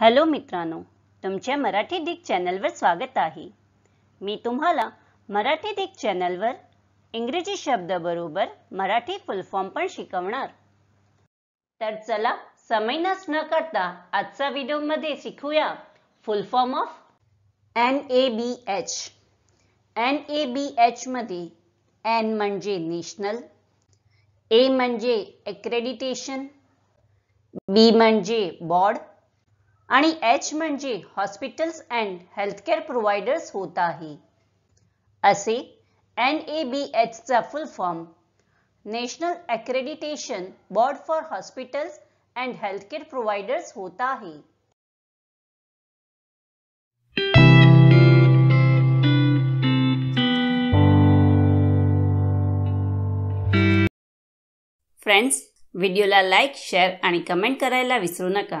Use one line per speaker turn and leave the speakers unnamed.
hello मित्रांनो तुमच्या Marathi Dick चॅनलवर स्वागत आहे मी तुम्हाला मराठी डिक चॅनलवर इंग्रजी शब्दाबरोबर मराठी फुलफॉर्म पण शिकवणार तर चला समय नस न करता आजचा व्हिडिओमध्ये शिकूया full form of N A B H N A B एचमध्ये एन म्हणजे नेशनल ए म्हणजे एक्रेडिटेशन बी म्हणजे बॉर्ड आणि एच म्हणजे हॉस्पिटल्स अँड हेल्थकेअर प्रोव्हायडर्स होत आहे असे एन ए बी एचचा full form national accreditation board for hospitals and healthcare providers होत आहे फ्रेंड्स व्हिडिओला लाईक शेअर आणि कमेंट करायला विसरू नका